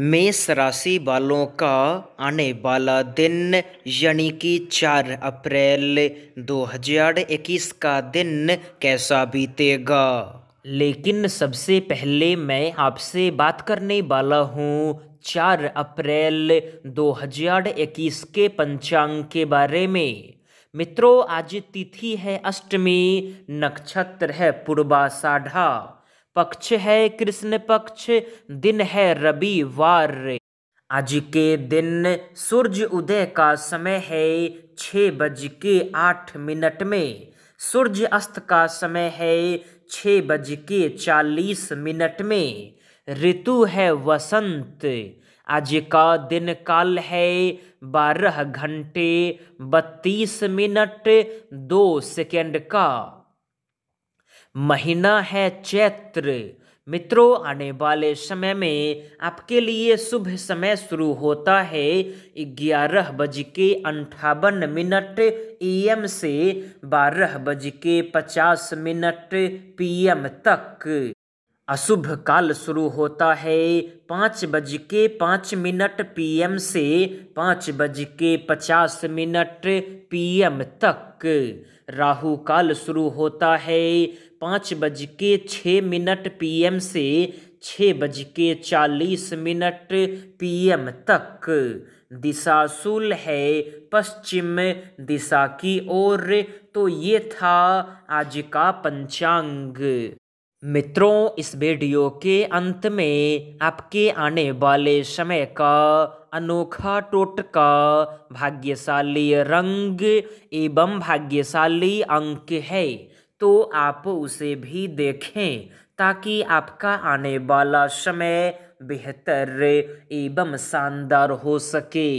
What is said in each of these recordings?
मेष राशि वालों का आने वाला दिन यानी कि 4 अप्रैल 2021 का दिन कैसा बीतेगा लेकिन सबसे पहले मैं आपसे बात करने वाला हूँ चार अप्रैल 2021 के पंचांग के बारे में मित्रों आज तिथि है अष्टमी नक्षत्र है पूर्वाषाढ़ा पक्ष है कृष्ण पक्ष दिन है रविवार आज के दिन सूर्य उदय का समय है छ बज के आठ मिनट में सूर्य अस्त का समय है छः बज के चालीस मिनट में ऋतु है वसंत आज का दिन काल है बारह घंटे बत्तीस मिनट दो सेकेंड का महीना है चैत्र मित्रों आने वाले समय में आपके लिए शुभ समय शुरू होता है ग्यारह बज के अंठावन मिनट एम से बारह बज के पचास मिनट पीएम तक अशुभ काल शुरू होता है पाँच बज के पाँच मिनट पीएम से पाँच बज के पचास मिनट पीएम तक राहु काल शुरू होता है पाँच बज के छः मिनट पीएम से छः बज के चालीस मिनट पीएम तक दिशा सुल है पश्चिम दिशा की ओर तो ये था आज का पंचांग मित्रों इस वीडियो के अंत में आपके आने वाले समय का अनोखा टोटका भाग्यशाली रंग एवं भाग्यशाली अंक है तो आप उसे भी देखें ताकि आपका आने वाला समय बेहतर एवं शानदार हो सके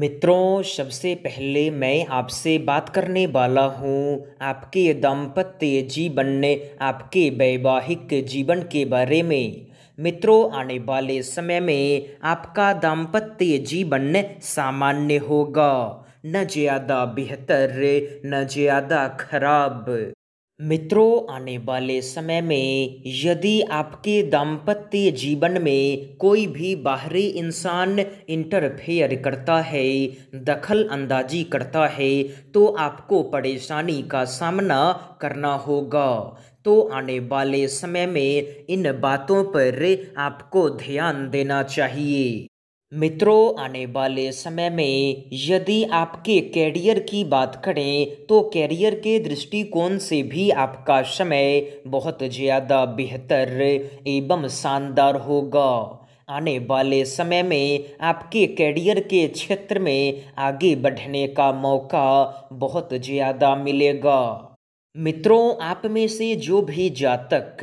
मित्रों सबसे पहले मैं आपसे बात करने वाला हूँ आपके दाम्पत्य जीवन ने आपके वैवाहिक जीवन के बारे में मित्रों आने वाले समय में आपका दाम्पत्य जीवन सामान्य होगा न ज़्यादा बेहतर न ज़्यादा खराब मित्रों आने वाले समय में यदि आपके दाम्पत्य जीवन में कोई भी बाहरी इंसान इंटरफेयर करता है दखल अंदाजी करता है तो आपको परेशानी का सामना करना होगा तो आने वाले समय में इन बातों पर आपको ध्यान देना चाहिए मित्रों आने वाले समय में यदि आपके कैरियर की बात करें तो कैरियर के दृष्टिकोण से भी आपका समय बहुत ज़्यादा बेहतर एवं शानदार होगा आने वाले समय में आपके कैरियर के क्षेत्र में आगे बढ़ने का मौका बहुत ज़्यादा मिलेगा मित्रों आप में से जो भी जातक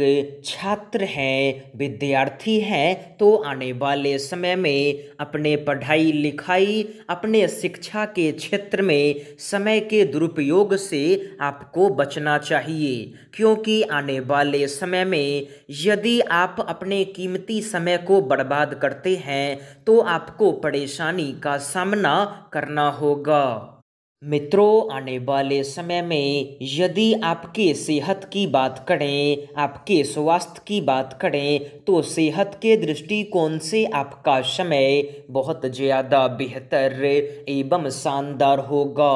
छात्र हैं विद्यार्थी हैं तो आने वाले समय में अपने पढ़ाई लिखाई अपने शिक्षा के क्षेत्र में समय के दुरुपयोग से आपको बचना चाहिए क्योंकि आने वाले समय में यदि आप अपने कीमती समय को बर्बाद करते हैं तो आपको परेशानी का सामना करना होगा मित्रों आने वाले समय में यदि आपके सेहत की बात करें आपके स्वास्थ्य की बात करें तो सेहत के दृष्टिकोण से आपका समय बहुत ज़्यादा बेहतर एवं शानदार होगा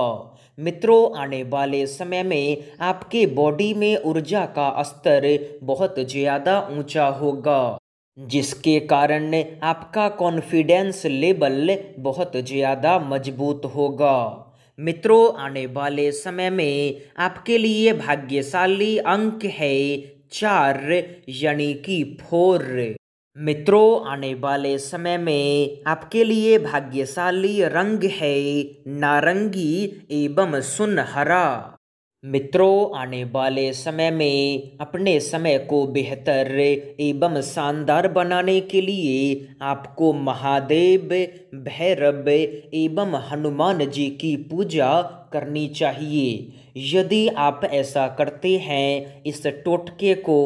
मित्रों आने वाले समय में आपके बॉडी में ऊर्जा का स्तर बहुत ज़्यादा ऊंचा होगा जिसके कारण आपका कॉन्फिडेंस लेवल बहुत ज़्यादा मजबूत होगा मित्रों आने वाले समय में आपके लिए भाग्यशाली अंक है चार यानी कि फोर मित्रों आने वाले समय में आपके लिए भाग्यशाली रंग है नारंगी एवं सुनहरा मित्रों आने वाले समय में अपने समय को बेहतर एवं शानदार बनाने के लिए आपको महादेव भैरव एवं हनुमान जी की पूजा करनी चाहिए यदि आप ऐसा करते हैं इस टोटके को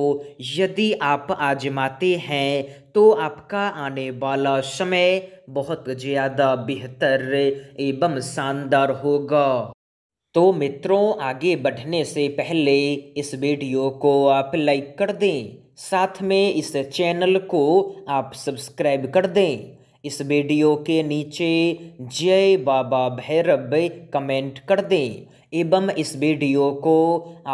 यदि आप आजमाते हैं तो आपका आने वाला समय बहुत ज़्यादा बेहतर एवं शानदार होगा तो मित्रों आगे बढ़ने से पहले इस वीडियो को आप लाइक कर दें साथ में इस चैनल को आप सब्सक्राइब कर दें इस वीडियो के नीचे जय बाबा भैरव कमेंट कर दें एवं इस वीडियो को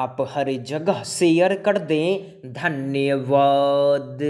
आप हर जगह शेयर कर दें धन्यवाद